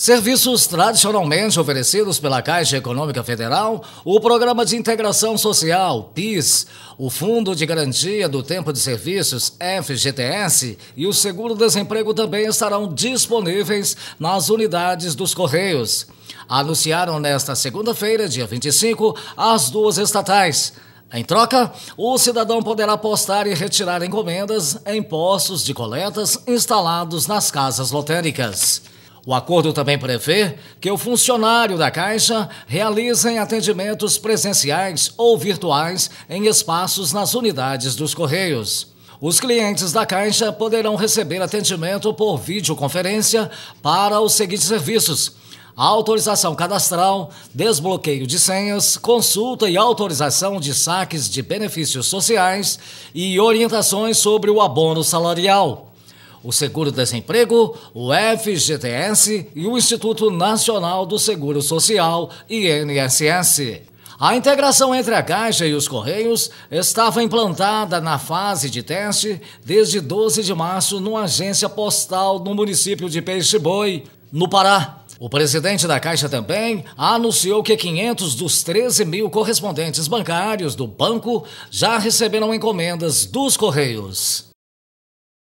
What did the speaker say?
Serviços tradicionalmente oferecidos pela Caixa Econômica Federal, o Programa de Integração Social, PIS, o Fundo de Garantia do Tempo de Serviços, FGTS, e o Seguro-Desemprego também estarão disponíveis nas unidades dos Correios. Anunciaram nesta segunda-feira, dia 25, as duas estatais. Em troca, o cidadão poderá postar e retirar encomendas em postos de coletas instalados nas casas lotéricas. O acordo também prevê que o funcionário da Caixa realize atendimentos presenciais ou virtuais em espaços nas unidades dos Correios. Os clientes da Caixa poderão receber atendimento por videoconferência para os seguintes serviços: autorização cadastral, desbloqueio de senhas, consulta e autorização de saques de benefícios sociais e orientações sobre o abono salarial o Seguro-Desemprego, o FGTS e o Instituto Nacional do Seguro Social, INSS. A integração entre a Caixa e os Correios estava implantada na fase de teste desde 12 de março numa agência postal no município de Peixe-Boi, no Pará. O presidente da Caixa também anunciou que 500 dos 13 mil correspondentes bancários do banco já receberam encomendas dos Correios.